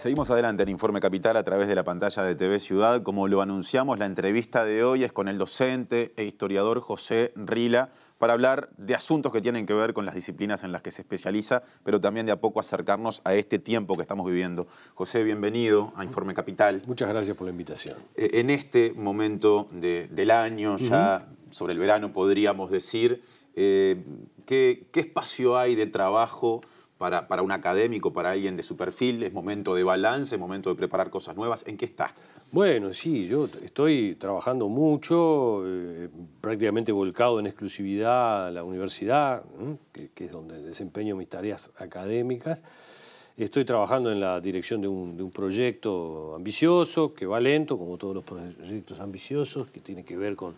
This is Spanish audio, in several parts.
Seguimos adelante en Informe Capital a través de la pantalla de TV Ciudad. Como lo anunciamos, la entrevista de hoy es con el docente e historiador José Rila para hablar de asuntos que tienen que ver con las disciplinas en las que se especializa, pero también de a poco acercarnos a este tiempo que estamos viviendo. José, bienvenido a Informe Capital. Muchas gracias por la invitación. E, en este momento del año, ya sobre el verano podríamos decir, eh, ¿qué, ¿qué espacio hay de trabajo? para, para, un académico, para alguien de su perfil? ¿Es momento de balance, es momento de preparar cosas nuevas? ¿En qué está? Bueno, sí, yo estoy trabajando mucho, eh, prácticamente volcado en exclusividad a la universidad, que, es donde desempeño mis tareas académicas. Estoy trabajando en la dirección de un, de un proyecto ambicioso, que va lento, como todos los proyectos ambiciosos, que tiene que ver con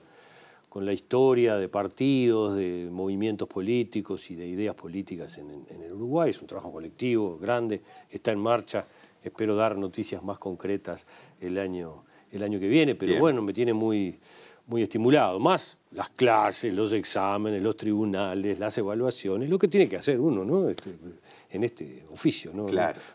con la historia de partidos, de movimientos políticos y de ideas políticas en, el Uruguay. Es un trabajo colectivo grande, está en marcha. Espero dar noticias más concretas el año, el año que viene, pero bueno, me tiene muy, muy estimulado, más las clases, los exámenes, los tribunales, las evaluaciones, lo que tiene que hacer uno, ¿no? Este, en este oficio, ¿no?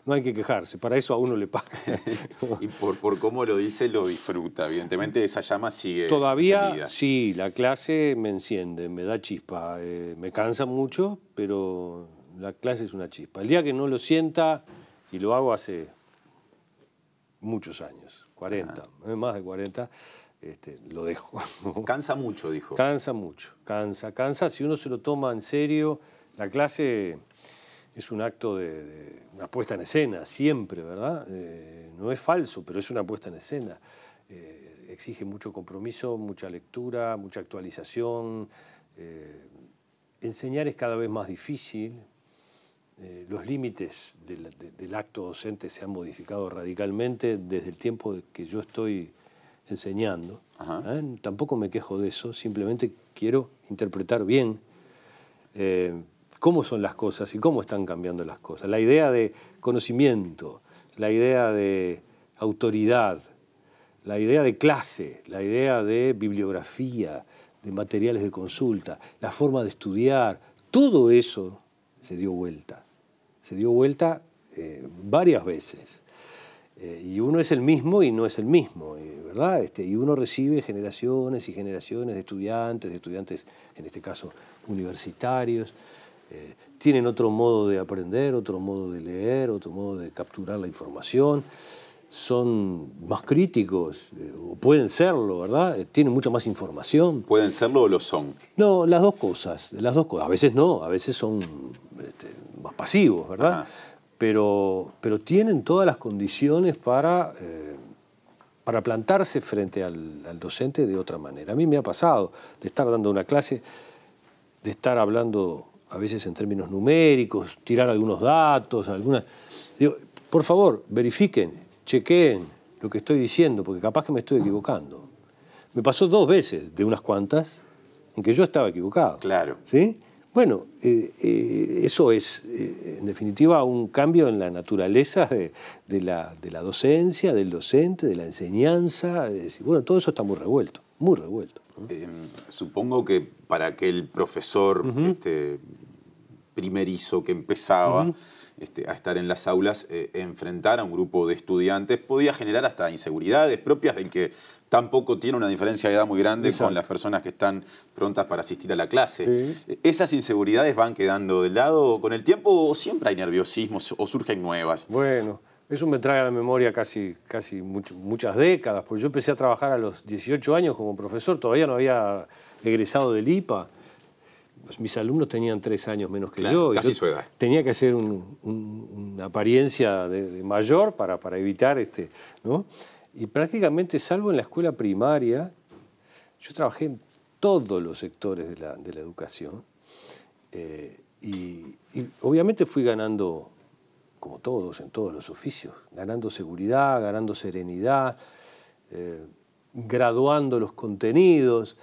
No, hay que quejarse, para eso a uno le paga. y por, por, cómo lo dice, lo disfruta, evidentemente esa llama sigue. Todavía, sí, la clase me enciende, me da chispa, eh, me cansa mucho, pero la clase es una chispa. El día que no lo sienta, y lo hago hace muchos años, 40, eh, más de 40, este, lo dejo. Cansa mucho, dijo. Cansa mucho, cansa, cansa. Si uno se lo toma en serio, la clase es un acto de, una puesta en escena, siempre, ¿verdad? Eh, no es falso, pero es una puesta en escena. Eh, exige mucho compromiso, mucha lectura, mucha actualización. Eh, enseñar es cada vez más difícil. los límites del acto docente se han modificado radicalmente desde el tiempo que yo estoy enseñando. ¿eh? Tampoco me quejo de eso, simplemente quiero interpretar bien eh, cómo son las cosas y cómo están cambiando las cosas. La idea de conocimiento, la idea de autoridad, la idea de clase, la idea de bibliografía, de materiales de consulta, la forma de estudiar, todo eso se dio vuelta. Se dio vuelta eh, varias veces. Eh, y uno es el mismo y no es el mismo, eh, ¿verdad? Este, y uno recibe generaciones y generaciones de estudiantes, de estudiantes, en este caso, universitarios. Eh, tienen otro modo de aprender, otro modo de leer, otro modo de capturar la información. Son más críticos, o pueden serlo, ¿verdad? Tienen mucha más información. ¿Pueden serlo o lo son? No, las dos cosas, las dos cosas. A veces no, a veces son este, más pasivos, ¿verdad? pero, tienen todas las condiciones para, eh, plantarse frente al, docente de otra manera. A mí me ha pasado de estar dando una clase, de estar hablando a veces en términos numéricos, tirar algunos datos, algunas... por favor, verifiquen, chequeen lo que estoy diciendo, porque capaz que me estoy equivocando. Me pasó dos veces de unas cuantas en que yo estaba equivocado. Claro. ¿Sí? Bueno, eh, eh, eso es, eh, en definitiva, un cambio en la naturaleza de, la, docencia, del docente, de la enseñanza. bueno, todo eso está muy revuelto, muy revuelto. supongo que para aquel profesor este, primerizo que empezaba este, a estar en las aulas, enfrentar a un grupo de estudiantes podía generar hasta inseguridades propias de que tampoco tiene una diferencia de edad muy grande con las personas que están prontas para asistir a la clase. ¿Esas inseguridades van quedando del lado con el tiempo o siempre hay nerviosismo o surgen nuevas? Bueno, eso me trae a la memoria casi, casi muchas décadas, porque yo empecé a trabajar a los 18 años como profesor, todavía no había egresado del IPA. mis alumnos tenían tres años menos que yo. y Tenía que hacer una apariencia de, mayor para, para evitar este, ¿no? Y prácticamente, salvo en la escuela primaria, yo trabajé en todos los sectores de la, de educación. Eh, y, obviamente fui ganando, como todos, en todos los oficios, ganando seguridad, ganando serenidad, eh, graduando los contenidos,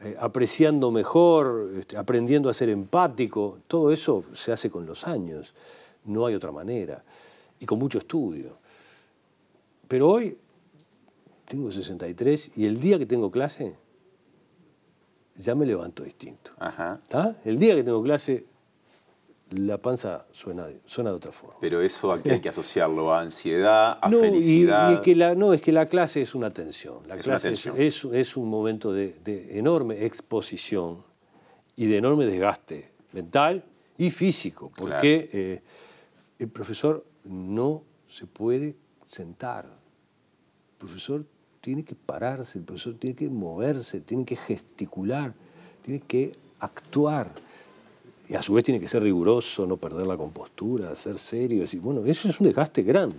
eh, apreciando mejor, este, aprendiendo a ser empático. Todo eso se hace con los años, no hay otra manera, y con mucho estudio. Pero hoy tengo 63 y el día que tengo clase, ya me levanto distinto. El día que tengo clase, la panza suena de, suena de otra forma. Pero eso hay que asociarlo a ansiedad, a felicidad. no, es que la clase es una tensión. La es clase Es, un momento de, enorme exposición y de enorme desgaste mental y físico, porque eh, el profesor no se puede sentar. El profesor tiene que pararse, el profesor tiene que moverse, tiene que gesticular, tiene que actuar. Y a su vez tiene que ser riguroso, no perder la compostura, ser serio. Decir, bueno, eso es un desgaste grande,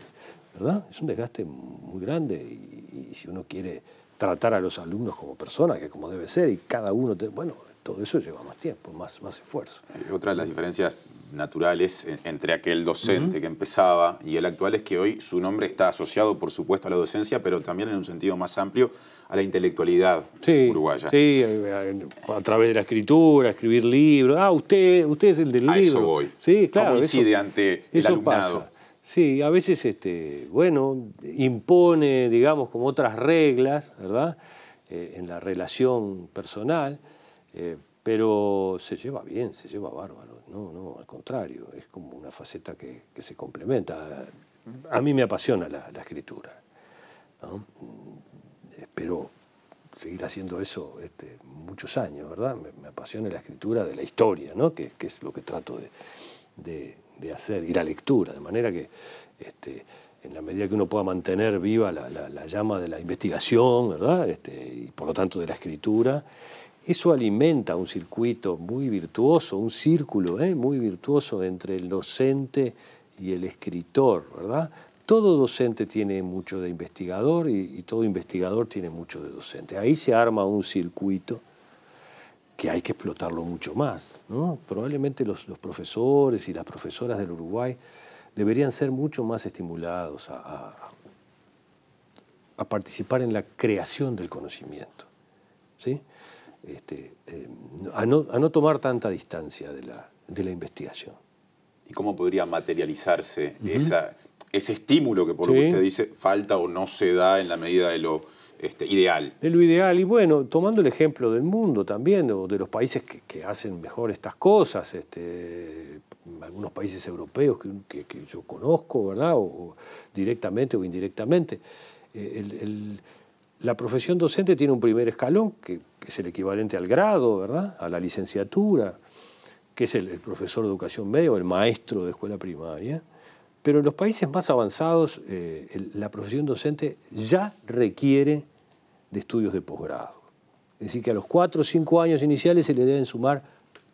¿verdad? Es un desgaste muy grande y, si uno quiere tratar a los alumnos como personas, que como debe ser, y cada uno, bueno, todo eso lleva más tiempo, más, más esfuerzo. Otra de las diferencias naturales entre aquel docente que empezaba y el actual es que hoy su nombre está asociado, por supuesto, a la docencia, pero también en un sentido más amplio a la intelectualidad uruguaya. Sí, a través de la escritura, escribir libros. Ah, usted, usted es el del libro. Eso voy. Sí, claro. ante el alumnado. Sí, a veces, este, bueno, impone, digamos, como otras reglas, ¿verdad? Eh, en la relación personal. Eh, pero se lleva bien, se lleva bárbaro. No, no, al contrario, es como una faceta que, que se complementa. A mí me apasiona la, la escritura. Espero seguir haciendo eso este, muchos años, ¿verdad? Me, apasiona la escritura de la historia, ¿no? Que, es lo que trato de, de, hacer, ir la lectura, de manera que este, en la medida que uno pueda mantener viva la, la, llama de la investigación, ¿verdad? Este, y por lo tanto de la escritura, eso alimenta un circuito muy virtuoso, un círculo eh, muy virtuoso entre el docente y el escritor, ¿verdad? Todo docente tiene mucho de investigador y, todo investigador tiene mucho de docente. Ahí se arma un circuito que hay que explotarlo mucho más. Probablemente los, profesores y las profesoras del Uruguay deberían ser mucho más estimulados a, a participar en la creación del conocimiento. ¿sí? Este, eh, a, no, tomar tanta distancia de la, de la investigación. ¿Y cómo podría materializarse esa, ese estímulo que por lo que usted dice falta o no se da en la medida de lo este, ideal? De lo ideal, y bueno, tomando el ejemplo del mundo también, o de los países que, hacen mejor estas cosas, este, algunos países europeos que, yo conozco, ¿verdad? O, directamente o indirectamente. Eh, el, la profesión docente tiene un primer escalón, que, es el equivalente al grado, ¿verdad? A la licenciatura, que es el, profesor de educación media o el maestro de escuela primaria. Pero en los países más avanzados, eh, la profesión docente ya requiere de estudios de posgrado. Es decir, que a los cuatro o cinco años iniciales se le deben sumar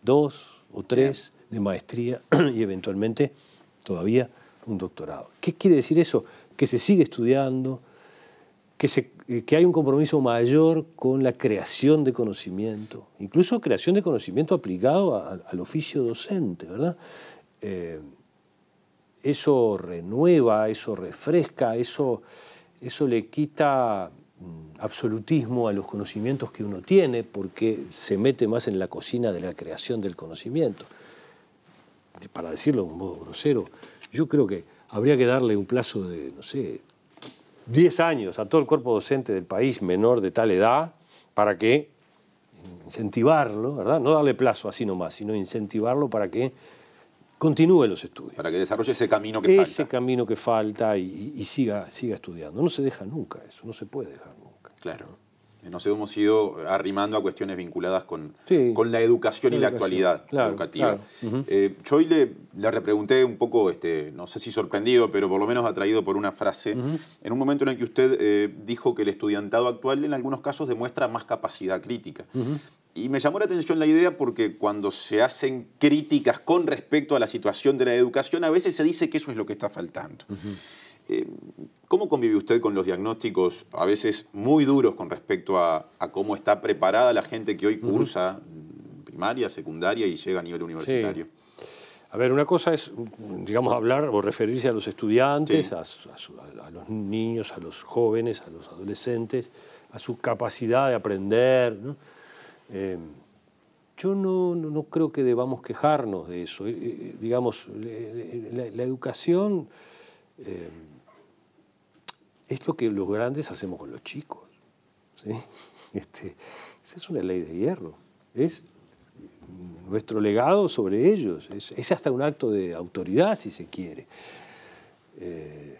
dos o tres de maestría y eventualmente todavía un doctorado. ¿Qué quiere decir eso? Que se sigue estudiando, que se eh, que hay un compromiso mayor con la creación de conocimiento, incluso creación de conocimiento aplicado al oficio docente, ¿verdad? Eh, eso renueva, eso refresca, eso, eso le quita mm, absolutismo a los conocimientos que uno tiene porque se mete más en la cocina de la creación del conocimiento. Para decirlo de un modo grosero, yo creo que habría que darle un plazo de, no sé, 10 años a todo el cuerpo docente del país menor de tal edad para que incentivarlo, ¿verdad? No darle plazo así nomás, sino incentivarlo para que continúe los estudios. Para que desarrolle ese camino que falta. Ese camino que falta y, siga, siga estudiando. No se deja nunca eso, no se puede dejar nunca. Claro. Eh, nos hemos ido arrimando a cuestiones vinculadas con, con la educación y la actualidad educativa. Eh, yo hoy le, repregunté un poco, este, no sé si sorprendido, pero por lo menos atraído por una frase, en un momento en el que usted eh, dijo que el estudiantado actual en algunos casos demuestra más capacidad crítica. Y me llamó la atención la idea porque cuando se hacen críticas con respecto a la situación de la educación, a veces se dice que eso es lo que está faltando. Eh, ¿Cómo convive usted con los diagnósticos a veces muy duros con respecto a, cómo está preparada la gente que hoy cursa primaria, secundaria y llega a nivel universitario? A ver, una cosa es, digamos, hablar o referirse a los estudiantes, a, los niños, a los jóvenes, a los adolescentes, a su capacidad de aprender. Eh, yo no, creo que debamos quejarnos de eso. Eh, digamos, la, educación... Eh, es lo que los grandes hacemos con los chicos. Este, esa es una ley de hierro. Es nuestro legado sobre ellos. Es, hasta un acto de autoridad, si se quiere. Eh,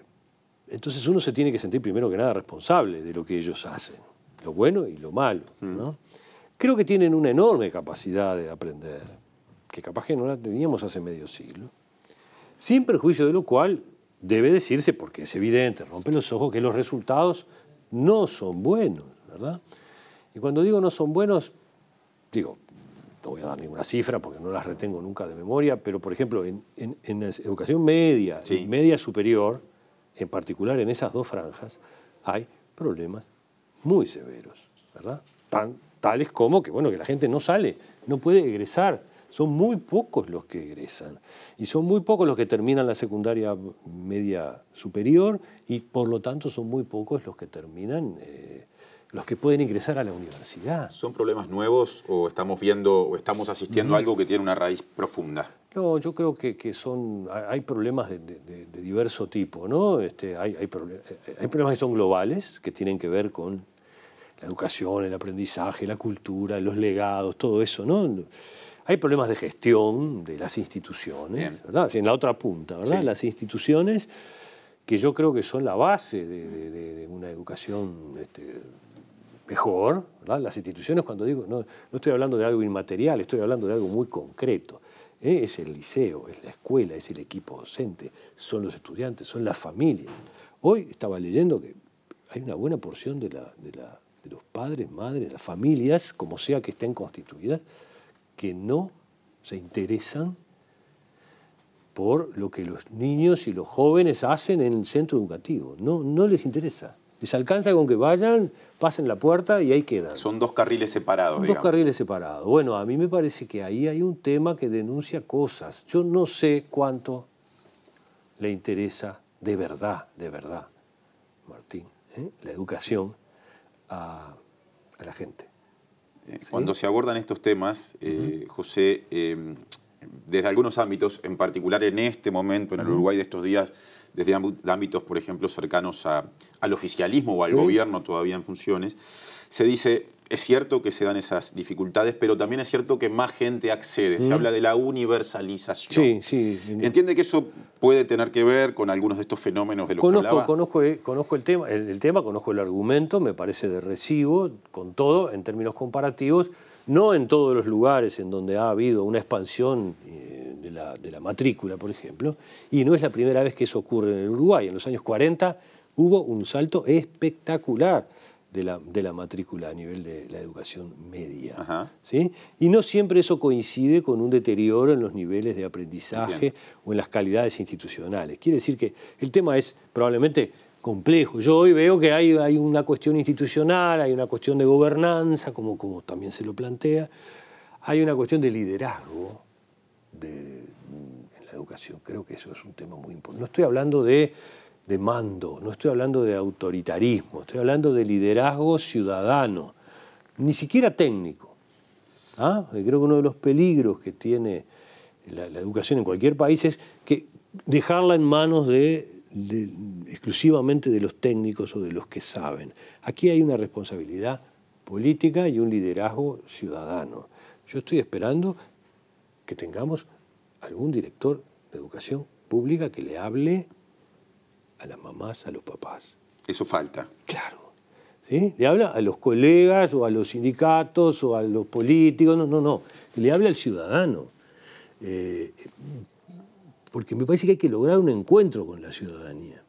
entonces uno se tiene que sentir primero que nada responsable de lo que ellos hacen, lo bueno y lo malo. Mm. Creo que tienen una enorme capacidad de aprender, que capaz que no la teníamos hace medio siglo, sin perjuicio de lo cual debe decirse, porque es evidente, rompe los ojos, que los resultados no son buenos, ¿verdad? Y cuando digo no son buenos, digo, no voy a dar ninguna cifra porque no las retengo nunca de memoria, pero por ejemplo, en, educación media, media superior, en particular en esas dos franjas, hay problemas muy severos, ¿verdad? tales como que, bueno, que la gente no sale, no puede egresar son muy pocos los que egresan y son muy pocos los que terminan la secundaria media superior y por lo tanto son muy pocos los que terminan, eh, los que pueden ingresar a la universidad. ¿Son problemas nuevos o estamos viendo o estamos asistiendo a mm. algo que tiene una raíz profunda? No, yo creo que, son, hay problemas de, diverso tipo, ¿no? Este, eh, hay problemas que son globales, que tienen que ver con la educación, el aprendizaje, la cultura, los legados, todo eso, ¿no? Hay problemas de gestión de las instituciones, en la otra punta, ¿verdad? Las instituciones que yo creo que son la base de, una educación este, mejor, Las instituciones, cuando digo, no, no estoy hablando de algo inmaterial, estoy hablando de algo muy concreto. ¿eh? es el liceo, es la escuela, es el equipo docente, son los estudiantes, son las familias. Hoy estaba leyendo que hay una buena porción de, de los padres, madres, las familias, como sea que estén constituidas, que no se interesan por lo que los niños y los jóvenes hacen en el centro educativo. No, no les interesa. Les alcanza con que vayan, pasen la puerta y ahí quedan. Son dos carriles separados. Dos carriles separados. Bueno, a mí me parece que ahí hay un tema que denuncia cosas. Yo no sé cuánto le interesa de verdad, de verdad, Martín, ¿eh? la educación a la gente. Eh, cuando se abordan estos temas, eh, José, em, desde algunos ámbitos, en particular en este momento, en el Uruguay de estos días, desde ámbitos, por ejemplo, cercanos al oficialismo o al gobierno todavía en funciones, se dice, es cierto que se dan esas dificultades, pero también es cierto que más gente accede. Se mm. habla de la universalización. Sí, sí. ¿Entiende que eso puede tener que ver con algunos de estos fenómenos de los que hablaba? Eh, conozco, el, tema, el, tema, conozco el argumento, me parece de recibo, con todo, en términos comparativos. No en todos los lugares en donde ha habido una expansión eh, de la, de la matrícula, por ejemplo, y no es la primera vez que eso ocurre en el Uruguay. En los años 40 hubo un salto espectacular de la, matrícula a nivel de la educación media. ¿sí? Y no siempre eso coincide con un deterioro en los niveles de aprendizaje o en las calidades institucionales. Quiere decir que el tema es probablemente complejo. Yo hoy veo que hay, hay una cuestión institucional, hay una cuestión de gobernanza, como, como también se lo plantea, hay una cuestión de liderazgo. De, en la educación. Creo que eso es un tema muy importante. No estoy hablando de de mando, no estoy hablando de autoritarismo, estoy hablando de liderazgo ciudadano, ni siquiera técnico. ¿ah? Creo que uno de los peligros que tiene la, educación en cualquier país es que dejarla en manos de, exclusivamente de los técnicos o de los que saben. Aquí hay una responsabilidad política y un liderazgo ciudadano. Yo estoy esperando que tengamos algún director de educación pública que le hable a las mamás, a los papás. Eso falta. Claro. Le habla a los colegas o a los sindicatos o a los políticos, no, no, no. Le habla al ciudadano. Eh, porque me parece que hay que lograr un encuentro con la ciudadanía,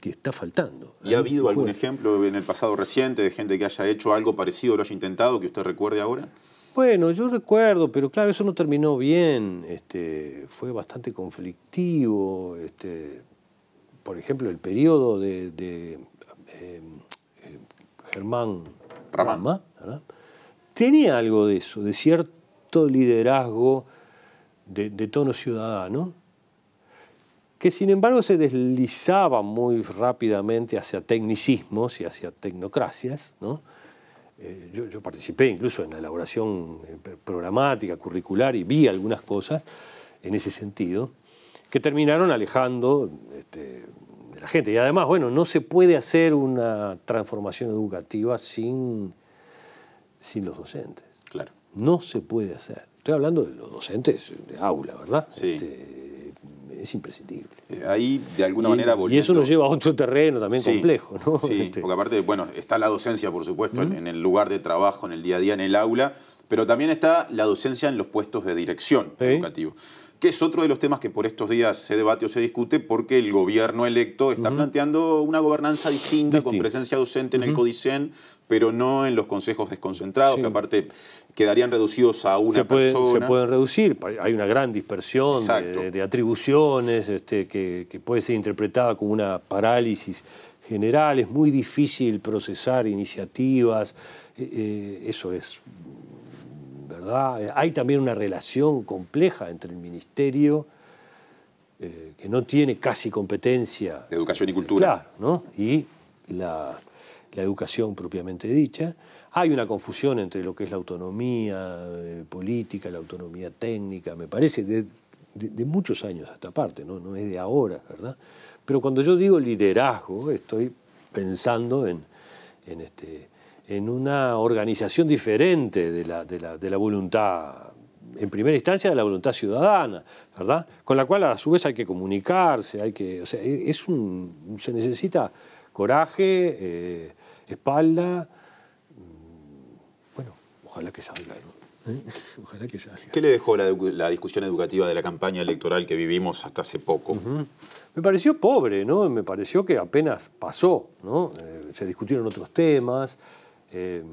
que está faltando. ¿Y ha habido algún ejemplo en el pasado reciente de gente que haya hecho algo parecido, lo haya intentado, que usted recuerde ahora? Bueno, yo recuerdo, pero claro, eso no terminó bien, este, fue bastante conflictivo, este, por ejemplo, el periodo de, eh, eh, Germán Rama, tenía algo de eso, de cierto liderazgo de, tono ciudadano, que sin embargo se deslizaba muy rápidamente hacia tecnicismos y hacia tecnocracias. Eh, yo, participé incluso en la elaboración programática, curricular, y vi algunas cosas en ese sentido que terminaron alejando este, de la gente. Y además, bueno, no se puede hacer una transformación educativa sin, sin los docentes. Claro. No se puede hacer. Estoy hablando de los docentes de aula, ¿verdad? Sí. Este, es imprescindible. Eh, ahí, de alguna manera, Y eso nos lleva a otro terreno también complejo, ¿no? Sí, este. porque aparte, bueno, está la docencia, por supuesto, en el lugar de trabajo, en el día a día, en el aula, pero también está la docencia en los puestos de dirección ¿Sí? que es otro de los temas que por estos días se debate o se discute porque el gobierno electo está planteando una gobernanza distinta, con presencia docente en el CODICEN, pero no en los consejos desconcentrados, que aparte quedarían reducidos a una persona. Se pueden reducir, hay una gran dispersión de, atribuciones este, que, puede ser interpretada como una parálisis general, es muy difícil procesar iniciativas, eh, eh, eso es eh, hay también una relación compleja entre el Ministerio, eh, que no tiene casi competencia. De educación y eh, cultura. Claro, Y la, educación propiamente dicha. Hay una confusión entre lo que es la autonomía política, la autonomía técnica, me parece, de, muchos años hasta parte, ¿no? es de ahora, ¿verdad? Pero cuando yo digo liderazgo, estoy pensando en, en, este, en una organización diferente de la, voluntad, en primera instancia de la voluntad ciudadana, ¿verdad? Con la cual a su vez hay que comunicarse, hay que, o sea, e-, es se necesita coraje, eh, espalda, mm, bueno, ojalá que salga. ¿no? que ¿Qué le dejó la, discusión educativa de la campaña electoral que vivimos hasta hace poco? Me pareció pobre, ¿no? Me pareció que apenas pasó, ¿no? Eh, se discutieron otros temas, eh,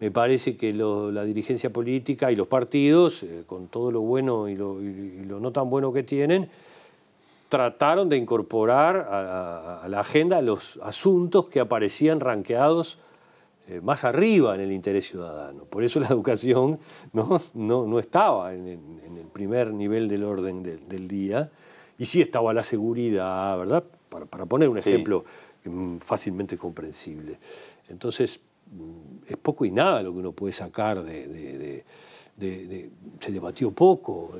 me parece que la dirigencia política y los partidos, eh, con todo lo bueno y lo, no tan bueno que tienen, trataron de incorporar a, la agenda los asuntos que aparecían ranqueados eh, más arriba en el interés ciudadano. Por eso la educación no, no, estaba en, el primer nivel del orden del día, y sí estaba la seguridad, ¿verdad? Para, poner un ejemplo mm, fácilmente comprensible. Entonces, es poco y nada lo que uno puede sacar de, se debatió poco,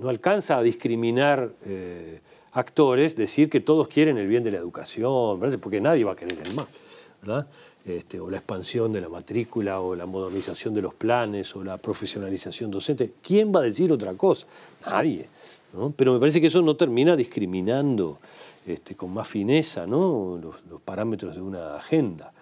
no, alcanza a discriminar eh, actores, decir que todos quieren el bien de la educación, porque nadie va a querer el mal, este, o la expansión de la matrícula, o la modernización de los planes, o la profesionalización docente. ¿Quién va a decir otra cosa? Nadie. Pero me parece que eso no termina discriminando este, con más fineza los parámetros de una agenda.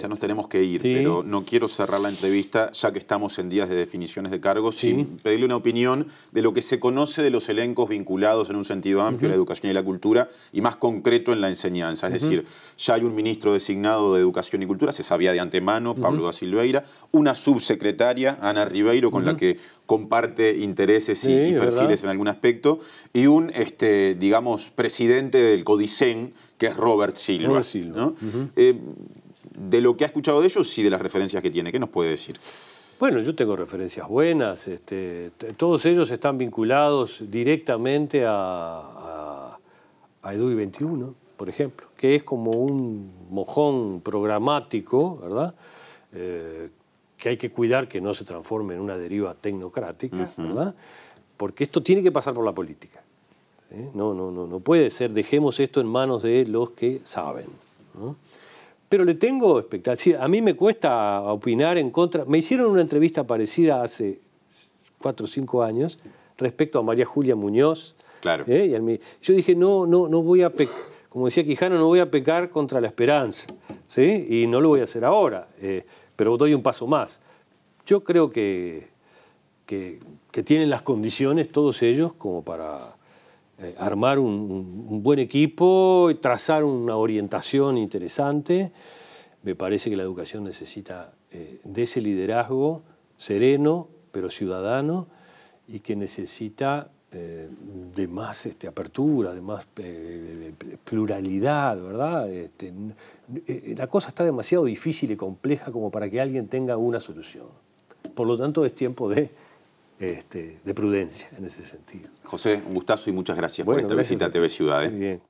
Ya nos tenemos que ir, pero no quiero cerrar la entrevista, ya que estamos en días de definiciones de cargos, sin pedirle una opinión de lo que se conoce de los elencos vinculados en un sentido amplio a la educación y la cultura, y más concreto en la enseñanza. Es decir, ya hay un ministro designado de Educación y Cultura, se sabía de antemano, Pablo da Silveira, una subsecretaria, Ana Ribeiro, con la que comparte intereses y, perfiles en algún aspecto, y un, este, digamos, presidente del CODICEN, que es Robert Silva. Robert ¿no? de lo que ha escuchado de ellos y de las referencias que tiene. ¿Qué nos puede decir? Bueno, yo tengo referencias buenas. Este, todos ellos están vinculados directamente a, a, a 21, por ejemplo, que es como un mojón programático, ¿verdad? Eh, que hay que cuidar que no se transforme en una deriva tecnocrática, ¿verdad? Porque esto tiene que pasar por la política. No, no, no, no puede ser, dejemos esto en manos de los que saben. ¿no? Pero le tengo expectativa. A mí me cuesta opinar en contra. Me hicieron una entrevista parecida hace cuatro o cinco años respecto a María Julia Muñoz. Claro. ¿eh? Y yo dije, no, no, no voy a como decía Quijano, no voy a pecar contra la esperanza. ¿sí? Y no lo voy a hacer ahora, eh, pero doy un paso más. Yo creo que, que tienen las condiciones todos ellos como para eh, armar un, buen equipo, y trazar una orientación interesante. Me parece que la educación necesita eh, de ese liderazgo sereno, pero ciudadano, y que necesita eh, de más este, apertura, de más pluralidad, ¿verdad? Este, la cosa está demasiado difícil y compleja como para que alguien tenga una solución. Por lo tanto, es tiempo de este, de prudencia en ese sentido. José, un gustazo y muchas gracias por esta visita a TV Ciudad. ¿eh?